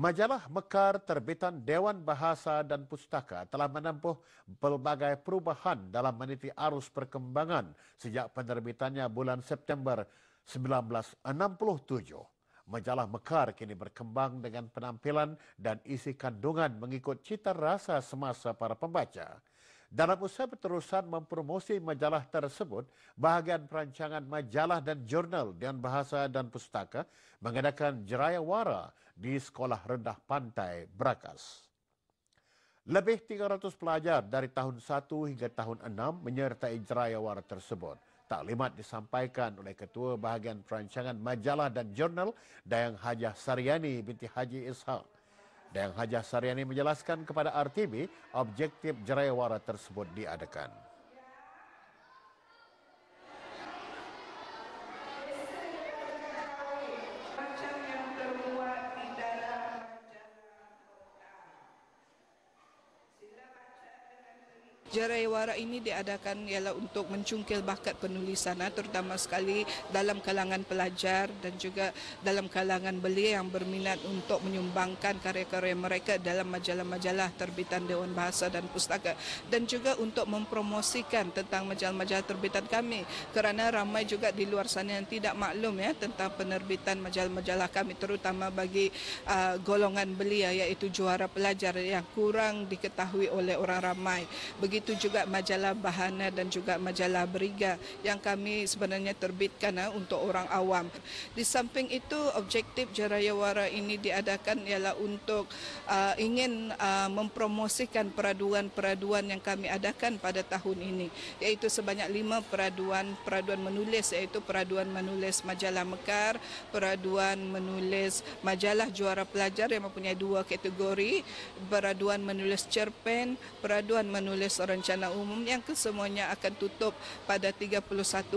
Majalah Mekar Terbitan Dewan Bahasa dan Pustaka telah menempuh pelbagai perubahan dalam meniti arus perkembangan sejak penerbitannya bulan September 1967. Majalah Mekar kini berkembang dengan penampilan dan isi kandungan mengikut cita rasa semasa para pembaca. Dalam usaha berterusan mempromosi majalah tersebut, bahagian perancangan majalah dan jurnal dengan bahasa dan pustaka mengadakan wara di Sekolah Rendah Pantai Brakas. Lebih 300 pelajar dari tahun 1 hingga tahun 6 menyertai wara tersebut. Taklimat disampaikan oleh Ketua Bahagian Perancangan Majalah dan Jurnal Dayang Hajah Saryani binti Haji Ishaq. Dayang Hajah Saryani menjelaskan kepada RTB objektif jerai wara tersebut diadakan. Jarai Wara ini diadakan ialah untuk mencungkil bakat penulisan ah, terutama sekali dalam kalangan pelajar dan juga dalam kalangan belia yang berminat untuk menyumbangkan karya-karya mereka dalam majalah-majalah terbitan Dewan Bahasa dan Pustaka dan juga untuk mempromosikan tentang majalah-majalah terbitan kami kerana ramai juga di luar sana yang tidak maklum ya tentang penerbitan majalah-majalah kami terutama bagi uh, golongan belia iaitu juara pelajar yang kurang diketahui oleh orang ramai. Begitu begitu juga majalah Bahana dan juga majalah Beriga yang kami sebenarnya terbitkan ha, untuk orang awam. Di samping itu, objektif Jaraya Wara ini diadakan ialah untuk uh, ingin uh, mempromosikan peraduan-peraduan yang kami adakan pada tahun ini, iaitu sebanyak lima peraduan, peraduan menulis iaitu peraduan menulis majalah Mekar, peraduan menulis majalah juara pelajar yang mempunyai dua kategori, peraduan menulis cerpen, peraduan menulis rencana umum yang kesemuanya akan tutup pada 31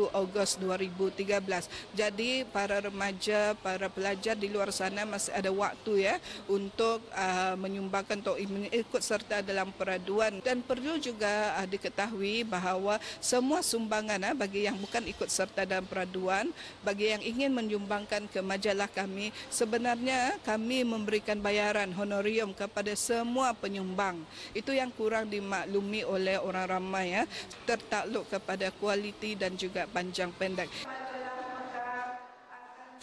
Ogos 2013. Jadi para remaja, para pelajar di luar sana masih ada waktu ya untuk uh, menyumbangkan atau ikut serta dalam peraduan dan perlu juga uh, diketahui bahawa semua sumbangan uh, bagi yang bukan ikut serta dalam peraduan, bagi yang ingin menyumbangkan ke majalah kami, sebenarnya uh, kami memberikan bayaran honorium kepada semua penyumbang. Itu yang kurang dimaklumi oleh oleh orang ramai ya tertakluk kepada kualiti dan juga panjang pendek.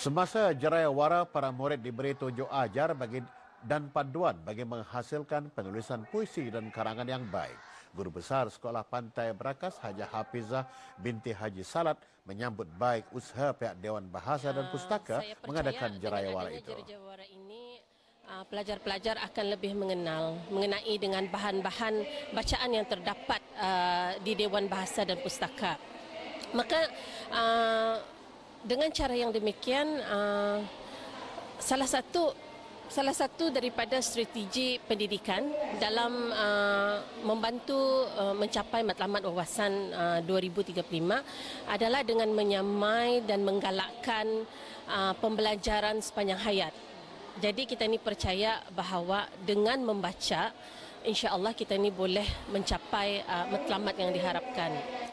Semasa jeraya jerayawara para murid diberi tujuh ajar bagi dan panduan bagi menghasilkan penulisan puisi dan karangan yang baik. Guru besar Sekolah Pantai Berakas Haji Hafizah binti Haji Salat menyambut baik usaha pihak Dewan Bahasa dan ah, Pustaka mengadakan jeraya jerayawara itu. Ah, pelajar-pelajar akan lebih mengenal mengenai dengan bahan-bahan bacaan yang terdapat ah, di Dewan Bahasa dan Pustaka. Maka ah, dengan cara yang demikian, salah satu salah satu daripada strategi pendidikan dalam membantu mencapai matlamat wawasan 2035 adalah dengan menyamai dan menggalakkan pembelajaran sepanjang hayat. Jadi kita ni percaya bahawa dengan membaca, insya Allah kita ni boleh mencapai uh, matlamat yang diharapkan.